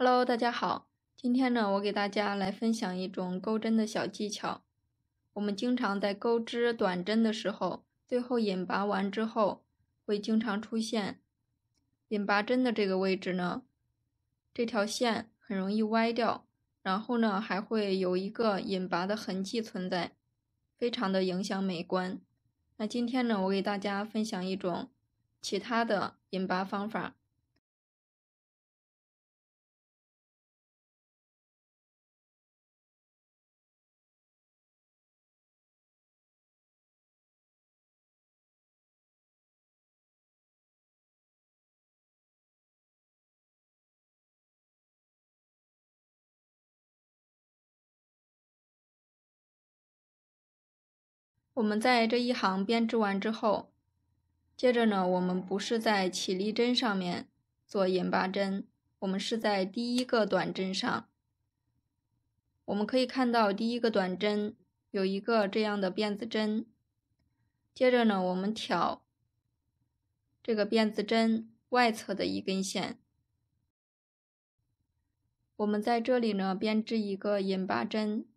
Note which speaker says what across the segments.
Speaker 1: Hello，大家好，今天呢，我给大家来分享一种钩针的小技巧。我们经常在钩织短针的时候，最后引拔完之后，会经常出现引拔针的这个位置呢，这条线很容易歪掉，然后呢，还会有一个引拔的痕迹存在，非常的影响美观。那今天呢，我给大家分享一种其他的引拔方法。我们在这一行编织完之后，接着呢，我们不是在起立针上面做引拔针，我们是在第一个短针上。我们可以看到第一个短针有一个这样的辫子针，接着呢，我们挑这个辫子针外侧的一根线，我们在这里呢编织一个引拔针。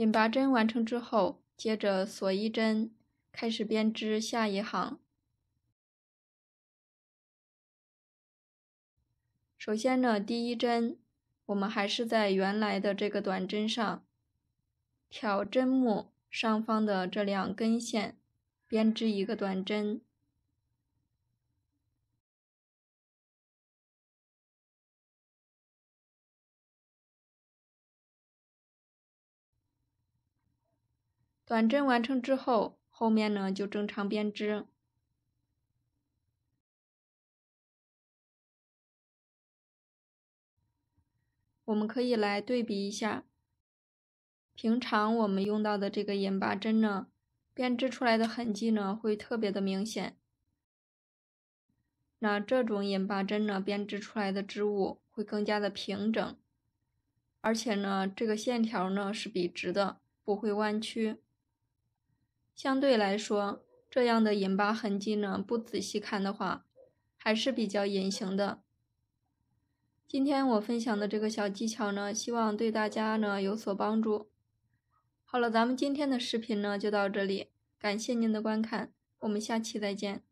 Speaker 1: 引拔针完成之后，接着锁一针，开始编织下一行。首先呢，第一针我们还是在原来的这个短针上，挑针目上方的这两根线，编织一个短针。
Speaker 2: 短针完成之后，后面呢就正常编织。
Speaker 1: 我们可以来对比一下，平常我们用到的这个引拔针呢，编织出来的痕迹呢会特别的明显。那这种引拔针呢，编织出来的织物会更加的平整，而且呢，这个线条呢是笔直的，不会弯曲。相对来说，这样的引拔痕迹呢，不仔细看的话，还是比较隐形的。今天我分享的这个小技巧呢，希望对大家呢有所帮助。好了，咱们今天的视频呢就到这里，感谢您的观看，我们下期再见。